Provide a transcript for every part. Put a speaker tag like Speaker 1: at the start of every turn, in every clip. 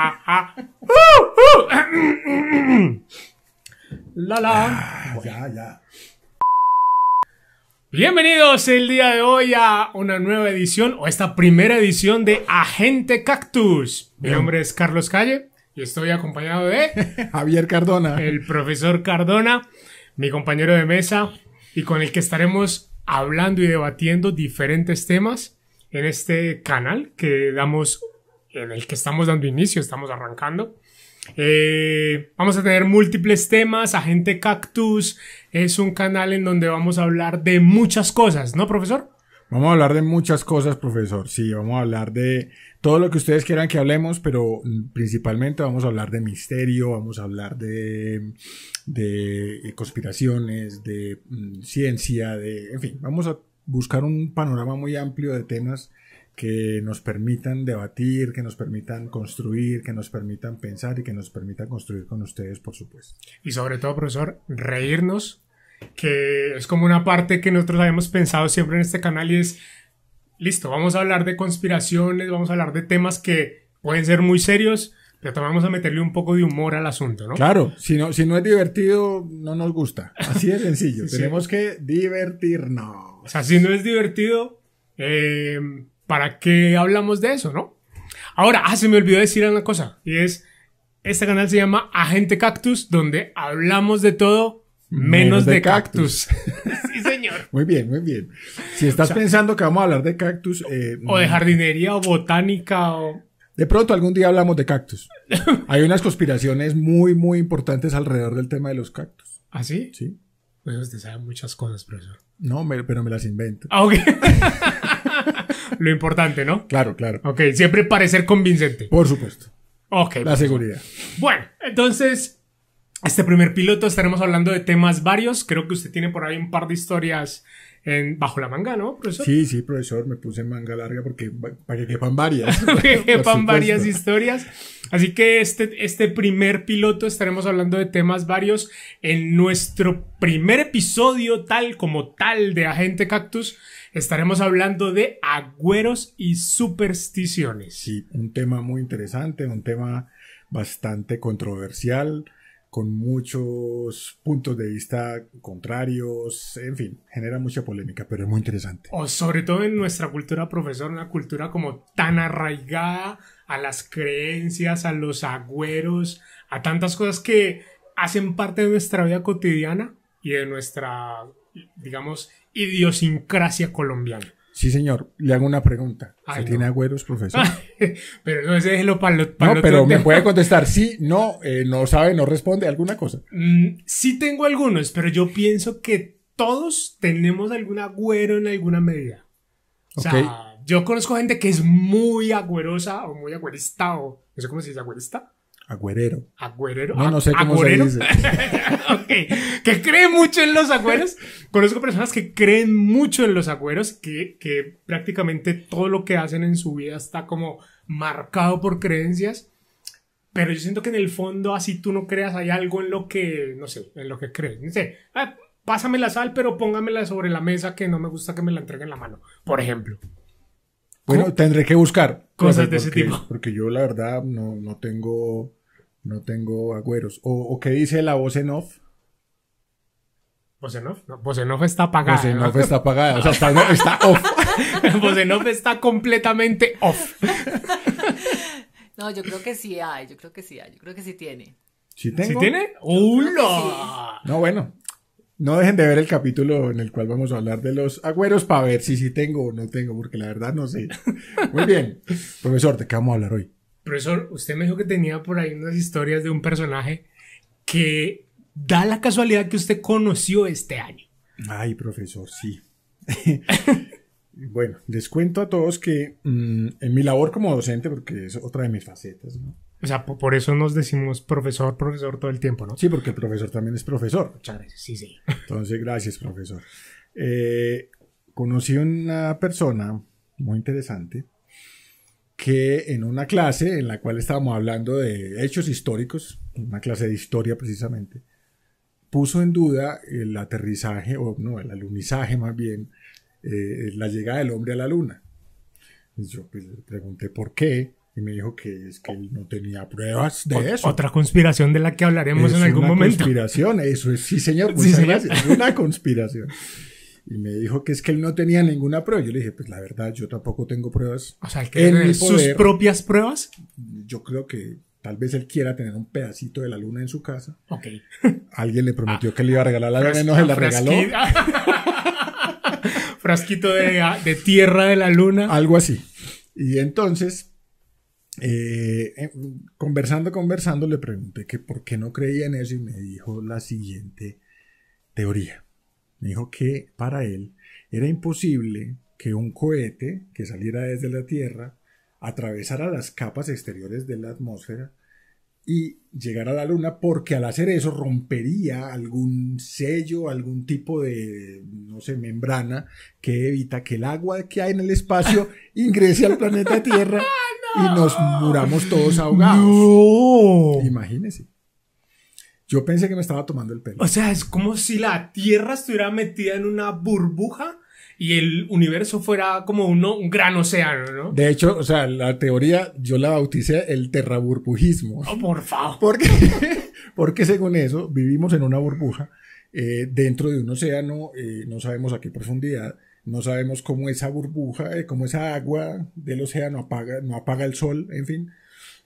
Speaker 1: la la. Ah, ya, ya. Bienvenidos el día de hoy a una nueva edición o esta primera edición de Agente Cactus. Mi nombre es Carlos Calle y estoy acompañado de Javier Cardona, el profesor Cardona, mi compañero de mesa y con el que estaremos hablando y debatiendo diferentes temas en este canal que damos en el que estamos dando inicio, estamos arrancando. Eh, vamos a tener múltiples temas. Agente Cactus es un canal en donde vamos a hablar de muchas cosas, ¿no, profesor?
Speaker 2: Vamos a hablar de muchas cosas, profesor. Sí, vamos a hablar de todo lo que ustedes quieran que hablemos, pero mm, principalmente vamos a hablar de misterio, vamos a hablar de, de conspiraciones, de mm, ciencia, de, en fin, vamos a buscar un panorama muy amplio de temas que nos permitan debatir, que nos permitan construir, que nos permitan pensar y que nos permitan construir con ustedes, por supuesto.
Speaker 1: Y sobre todo, profesor, reírnos, que es como una parte que nosotros habíamos pensado siempre en este canal y es, listo, vamos a hablar de conspiraciones, vamos a hablar de temas que pueden ser muy serios, pero vamos a meterle un poco de humor al asunto, ¿no? Claro,
Speaker 2: si no, si no
Speaker 1: es divertido, no nos gusta. Así de sencillo, tenemos
Speaker 2: que divertirnos.
Speaker 1: O sea, si no es divertido... Eh, ¿para qué hablamos de eso, no? Ahora, ah, se me olvidó decir una cosa, y es, este canal se llama Agente Cactus, donde hablamos de todo
Speaker 2: menos, de, cactus. sí, señor. Muy bien, muy bien. Si estás pensando que vamos a hablar de cactus... Eh, o de
Speaker 1: jardinería o botánica o...
Speaker 2: De pronto algún día hablamos de cactus. Hay unas conspiraciones muy, muy importantes alrededor
Speaker 1: del tema de los cactus. ¿Ah, sí? Sí. Pues usted sabe muchas cosas, profesor. No, pero me las invento. Ah, ok. lo importante, ¿no? Claro, claro. Ok, siempre parecer convincente. Por supuesto. Ok. La seguridad. Bueno, entonces, este primer piloto estaremos hablando de temas varios. Creo que usted tiene por ahí un par de historias en, bajo la manga, ¿no, profesor?
Speaker 2: Sí, sí, profesor, me puse manga larga porque para que quepan varias. que quepan varias
Speaker 1: historias. Así que este, este primer piloto estaremos hablando de temas varios en nuestro primer episodio, tal como tal, de Agente Cactus estaremos hablando de agüeros y supersticiones. Sí, un
Speaker 2: tema muy interesante, un tema bastante controversial, con muchos puntos de vista contrarios, en fin, genera mucha polémica, pero es muy interesante.
Speaker 1: O sobre todo en nuestra cultura, profesor, una cultura como tan arraigada a las creencias, a los agüeros, a tantas cosas que hacen parte de nuestra vida cotidiana y de nuestra, digamos, idiosincrasia colombiana.
Speaker 2: Sí, señor. Le hago una pregunta. ¿Se tiene agüeros, profesor?
Speaker 1: pero no, ese es lo para No, pero me puede contestar
Speaker 2: sí, no, eh, no sabe, no responde, alguna cosa.
Speaker 1: Mm, sí tengo algunos, pero yo pienso que todos tenemos algún agüero en alguna medida. O sea, yo conozco gente que es muy agüerosa o muy agüerista o no sé cómo se dice agüerista. Agüerero. Agüerero. No, no ah, sé cómo se dice. ok. Que cree mucho en los agüeros. Conozco personas que creen mucho en los agüeros, que, prácticamente todo lo que hacen en su vida está como marcado por creencias. Pero yo siento que en el fondo, así tú no creas, hay algo en lo que, no sé, en lo que crees. No ah, pásame la sal, pero póngamela sobre la mesa que no me gusta que me la entreguen en la mano, por ejemplo.
Speaker 2: Bueno, tendré que buscar cosas, pues, de ese tipo. Porque yo, la verdad, no, no tengo no tengo agüeros. ¿O, qué dice la voz en off?
Speaker 1: en off? no, off está apagada. en off está apagada, o sea, está, no, está off. está completamente off.
Speaker 2: No, yo creo que sí hay, yo creo que sí hay, yo creo que sí tiene.
Speaker 1: ¿Sí, tengo? ¿Sí tiene? ¡Hola!
Speaker 2: No, bueno, no dejen de ver el capítulo en el cual vamos a hablar de los agüeros para ver si sí tengo o no tengo, porque la verdad no sé. Muy bien, profesor, ¿de qué vamos a hablar hoy?
Speaker 1: Profesor, usted me dijo que tenía por ahí unas historias de un personaje que da la casualidad que usted conoció este año.
Speaker 2: Ay, profesor, sí. bueno, les cuento a todos que mm, en mi labor como docente, porque es otra de mis facetas, ¿no?
Speaker 1: O sea, por eso nos decimos profesor, profesor todo el tiempo, ¿no? Sí, porque el
Speaker 2: profesor también es profesor. Muchas gracias, sí, sí. Entonces, gracias, profesor. Eh, conocí una persona muy interesante que en una clase en la cual estábamos hablando de hechos históricos, una clase de historia precisamente, puso en duda el aterrizaje, o no, el alunizaje más bien, eh, la llegada del hombre a la luna. yo pues, le pregunté por qué, y me dijo que es que no tenía pruebas de eso. Otra
Speaker 1: conspiración de la que hablaremos en algún una Conspiración,
Speaker 2: eso es, sí señor, gracias. Una conspiración. Y me dijo que es que él no tenía ninguna prueba. Yo le dije, pues la verdad, yo tampoco tengo pruebas.
Speaker 1: O sea, que en sus propias
Speaker 2: pruebas. Yo creo que tal vez él quiera tener un pedacito de la luna en su casa. Ok. Alguien le prometió ah. que le iba a regalar la luna y no se la regaló. Frasquito de, tierra de la luna. Algo así. Y entonces, eh, em, conversando, conversando, le pregunté que por qué no creía en eso y me dijo la siguiente teoría me dijo que para él era imposible que un cohete que saliera desde la Tierra atravesara las capas exteriores de la atmósfera y llegara a la Luna porque al hacer eso rompería algún sello, algún tipo de, no sé, membrana que evita que el agua que hay en el espacio ingrese al planeta Tierra y nos muramos todos ahogados. Imagínese. Yo pensé que me estaba tomando el pelo. O
Speaker 1: sea, es como si la Tierra estuviera metida en una burbuja y el universo fuera como uno, un gran océano, ¿no? De
Speaker 2: hecho, o sea, la teoría yo la bauticé el terraburbujismo. Oh,
Speaker 1: por favor. Porque,
Speaker 2: porque según eso, vivimos en una burbuja eh, dentro de un océano, eh, no sabemos a qué profundidad, no sabemos cómo esa burbuja, eh, cómo esa agua del océano apaga, no apaga el sol, en fin.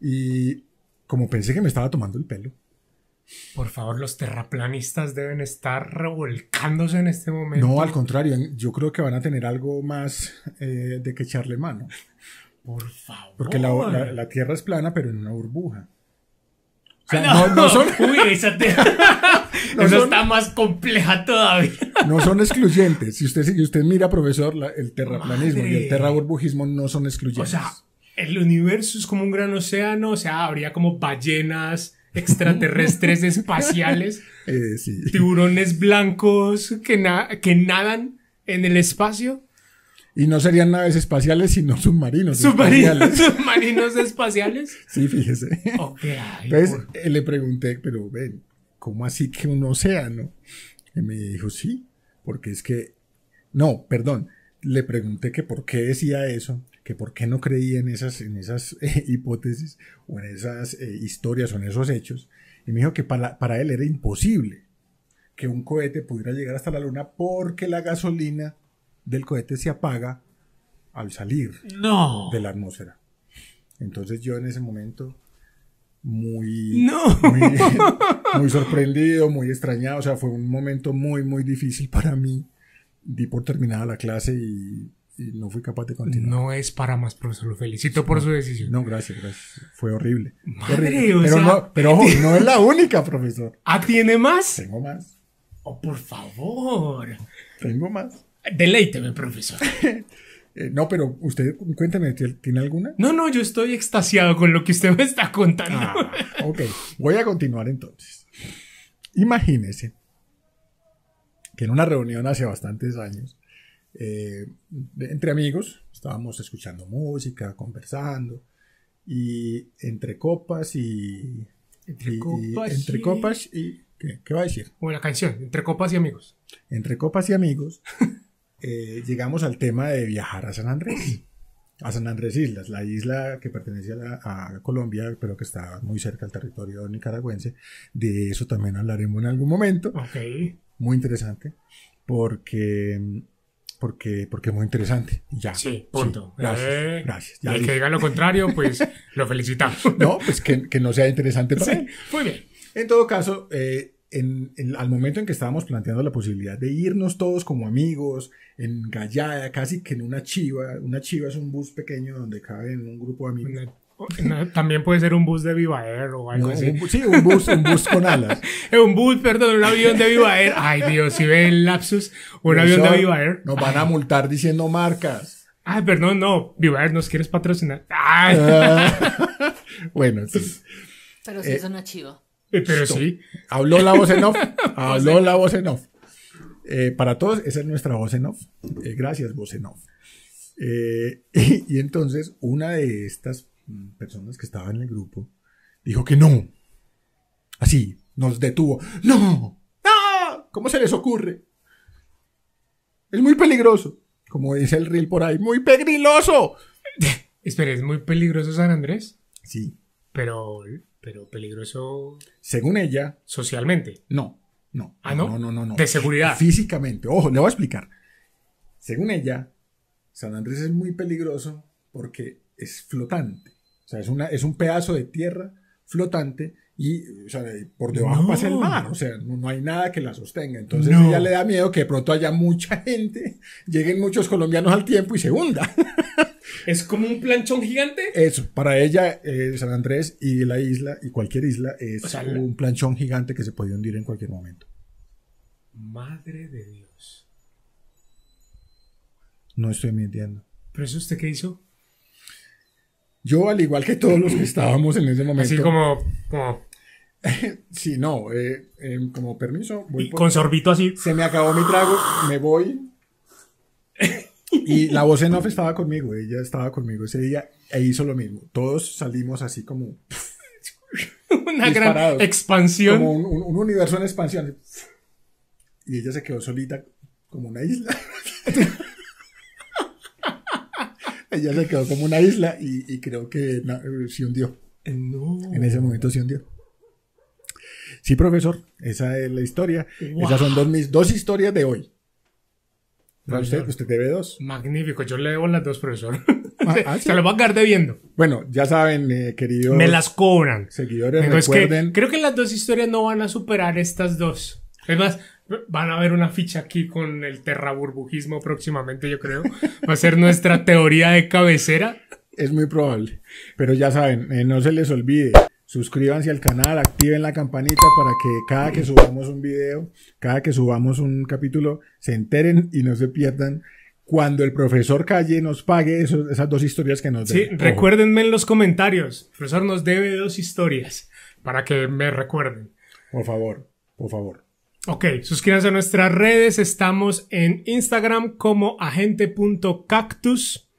Speaker 2: Y como pensé que me estaba tomando el pelo.
Speaker 1: Por favor, los terraplanistas deben estar revolcándose en este momento. No, al
Speaker 2: contrario, yo creo que van a tener algo más eh, de que echarle mano.
Speaker 1: Por favor.
Speaker 2: Porque la, Tierra es plana, pero en una burbuja.
Speaker 1: O sea, ah, no, no, son. Uy, esa Tierra... no está más
Speaker 2: compleja todavía. no son excluyentes. Si usted, usted mira, profesor, el terraplanismo y el terraburbujismo no son excluyentes. O sea,
Speaker 1: el universo es como un gran océano, o sea, habría como ballenas extraterrestres espaciales, eh, tiburones blancos que, que nadan en el espacio.
Speaker 2: Y no serían naves espaciales, sino submarinos. Submarinos, espaciales.
Speaker 1: submarinos espaciales.
Speaker 2: Sí, fíjese. Entonces eh, le pregunté, pero ven, ¿cómo así que un océano? Y me dijo, sí, porque es que, no, perdón, le pregunté que por qué decía eso que por qué no creía en esas, en esas eh, hipótesis o en esas eh, historias o en esos hechos. Y me dijo que para, para él era imposible que un cohete pudiera llegar hasta la luna porque la gasolina del cohete se apaga al salir no. de la atmósfera. Entonces yo en ese momento muy, muy, muy, sorprendido, muy extrañado. O sea, fue un momento muy, muy difícil para mí. Di por terminada la clase y y no fui capaz de continuar. No
Speaker 1: es para más, profesor. Lo felicito por su decisión. No, gracias, gracias. Fue
Speaker 2: horrible. pero, no, pero no es la única, profesor.
Speaker 1: ¿Ah, tiene más? Tengo más. Oh, por favor. Tengo más. Deleíteme,
Speaker 2: profesor. Eh, no, pero usted, cuéntame, ¿tiene alguna? No, no, yo
Speaker 1: estoy extasiado con lo que usted me
Speaker 2: está contando. Ah, ok, voy a continuar entonces. Imagínese que en una reunión hace bastantes años, eh, entre amigos, estábamos escuchando música, conversando, y entre copas y... Entre copas y... ¿qué, va a decir? Una canción, entre copas y amigos. Entre copas y amigos, eh, llegamos al tema de viajar a San Andrés. a San Andrés Islas, la isla que pertenece a, Colombia, pero que está muy cerca del territorio nicaragüense. De eso también hablaremos en algún momento. Muy interesante, porque porque, porque es muy interesante. Ya. Sí, punto. gracias. Eh, y el que diga lo contrario,
Speaker 1: pues lo felicitamos.
Speaker 2: No, pues que, no sea interesante para sí,
Speaker 1: Muy bien. En todo caso, eh,
Speaker 2: en, al momento en que estábamos planteando la posibilidad de irnos todos como amigos, en Gallada, casi que en una chiva. Una chiva es un bus pequeño donde caben un grupo de amigos.
Speaker 1: También puede ser un bus de Viva Air o algo así. sí, un bus, un bus con alas. un bus, perdón, un avión de Viva Air. Ay, Dios, si ven lapsus, un avión de Viva Air. Nos van a multar diciendo marcas. Ay, perdón, no. Viva Air, ¿nos quieres patrocinar? Ah. bueno, entonces. Pero si eso no Pero sí. Habló la voz en off.
Speaker 2: Habló la voz en off. Eh, para todos, esa es nuestra voz en off. Eh, gracias, voz en off. Eh, y entonces, una de estas personas que estaban en el grupo, dijo que no. Así, nos detuvo. ¡No! ¡No! ¿Cómo se les ocurre? Es muy peligroso. Como dice el reel por ahí, muy peligroso Espera, ¿es muy peligroso San Andrés?
Speaker 1: Sí. Pero, pero peligroso.
Speaker 2: Según ella.
Speaker 1: Socialmente.
Speaker 2: No, no. Ah, no. No, no, no. no. De seguridad. Físicamente. Ojo, le voy a explicar. Según ella, San Andrés es muy peligroso porque es flotante. O sea, es, una, es un pedazo de tierra flotante y por debajo pasa el mar, o sea, no, hay nada que la sostenga. Entonces ella le da miedo que de pronto haya mucha gente, lleguen muchos colombianos al tiempo y se hunda. ¿Es como un planchón gigante? Eso, para ella eh, San Andrés y la isla y cualquier isla es un planchón gigante que se puede hundir en cualquier momento.
Speaker 1: Madre de Dios.
Speaker 2: No estoy mintiendo.
Speaker 1: ¿Pero eso usted qué hizo?
Speaker 2: Yo, al igual que todos los que estábamos en ese momento. Así como. como... sí, no, eh, em, como permiso. y Con sorbito así. Se me acabó mi trago, me voy. y la voz en off estaba conmigo, ella estaba conmigo ese día e hizo lo mismo. Todos salimos así como.
Speaker 1: Una gran
Speaker 2: expansión. Como un universo en expansión. Y ella se quedó solita como una isla. Ya se quedó como una isla y, creo que eh, se hundió. Eh, en ese momento se hundió. Sí, profesor, esa es la historia. Esas son dos, mis dos historias de hoy. usted, usted debe dos.
Speaker 1: Magnífico, yo leo las dos, profesor. Ah, ah, se, lo va a quedar debiendo.
Speaker 2: Bueno, ya saben, querido. Eh, queridos. Me las cobran. Seguidores, recuerden.
Speaker 1: creo que las dos historias no van a superar estas dos. Es más, van a ver una ficha aquí con el terraburbujismo próximamente, yo creo. Va a ser nuestra teoría de cabecera. Es muy probable. Pero ya saben,
Speaker 2: eh, no se les olvide. Suscríbanse al canal, activen la campanita para que cada que subamos un video, cada que subamos un capítulo, se enteren y no se pierdan cuando el profesor Calle nos pague esas dos historias que nos debe. Sí, recuérdenme
Speaker 1: en los comentarios. El profesor nos debe dos historias para que me recuerden. Por favor, por favor. Ok, suscríbanse a nuestras redes. Estamos en Instagram como agente.cactus.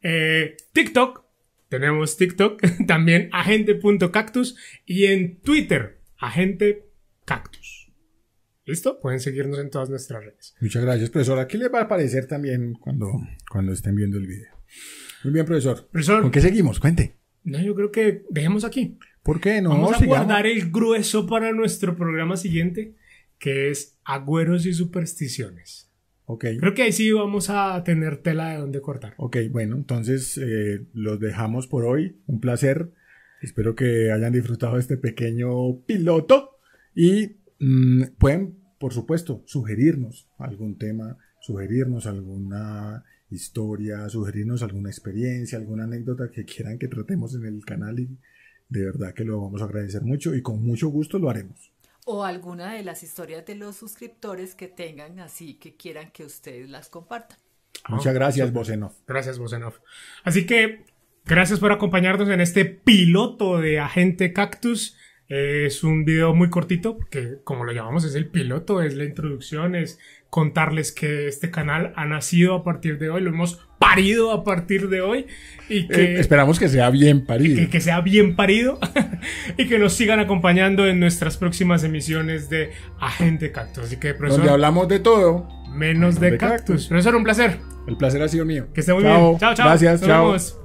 Speaker 1: Eh, TikTok, tenemos TikTok, también agente.cactus. Y en Twitter, agente cactus. ¿Listo? Pueden seguirnos en todas nuestras redes.
Speaker 2: Muchas gracias, profesor. Aquí les va a aparecer también cuando, cuando estén viendo el video. Muy bien, profesor. ¿Con qué seguimos? Cuente.
Speaker 1: No, yo creo que dejemos aquí. ¿Por qué no? Vamos a guardar el grueso para nuestro programa siguiente que es Agüeros y Supersticiones. Okay. Creo que ahí sí vamos a tener tela de dónde cortar.
Speaker 2: Ok, bueno, entonces eh, los dejamos por hoy. Un placer. Espero que hayan disfrutado este pequeño piloto y mm, pueden, por supuesto, sugerirnos algún tema, sugerirnos alguna historia, sugerirnos alguna experiencia, alguna anécdota que quieran que tratemos en el canal y de verdad que lo vamos a agradecer mucho y con mucho gusto lo haremos
Speaker 1: o alguna de
Speaker 2: las historias de los suscriptores que tengan así que quieran que ustedes las compartan. Ah, Muchas gracias, Bosenov.
Speaker 1: Gracias, Bosenov. Así que gracias por acompañarnos en este piloto de Agente Cactus. Es un video muy cortito, que como lo llamamos es el piloto, es la introducción, es contarles que este canal ha nacido a partir de hoy, lo hemos parido a partir de hoy y eh, que...
Speaker 2: esperamos que sea bien parido. Que, que
Speaker 1: sea bien parido y que nos sigan acompañando en nuestras próximas emisiones de Agente Cactus. Así que, profesor... Donde hablamos de todo. Menos, de, cactus. Profesor, un placer. El placer ha sido mío. Que esté muy bien. Chao, chao. Gracias, chao.